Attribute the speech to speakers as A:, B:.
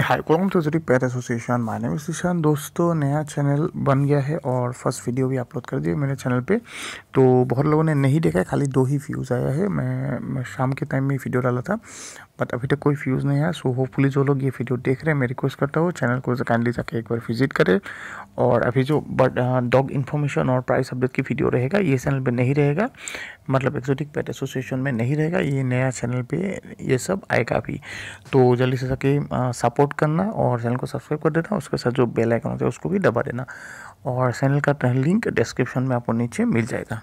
A: हाईकोलम treasury पैर association माने association Ishan दोस्तों नया चैनल बन गया है और फर्स्ट वीडियो भी अपलोड कर दिए मेरे चैनल पे तो बहुत लोगों ने नहीं देखा है खाली दो ही व्यूज़ आया है मैं, मैं शाम के टाइम में वीडियो डाला था बट अभी तक कोई व्यूज़ नहीं आया सो होपफुली जो लोग ये वीडियो देख रहे हैं मैं रिक्वेस्ट करता हूँ चैनल को काइंडली जाकर एक बार विजिट करें और अभी जो बट डॉग इन्फॉर्मेशन और प्राइस अपडेट की वीडियो रहेगा ये चैनल पर नहीं रहेगा मतलब एक्जोटिक पेट एसोसिएशन में नहीं रहेगा ये नया चैनल पे ये सब आएगा भी तो जल्दी से सके सपोर्ट करना और चैनल को सब्सक्राइब कर देना उसके साथ जो बेल आइकन होता है उसको भी दबा देना और चैनल का लिंक डिस्क्रिप्शन में आपको नीचे मिल जाएगा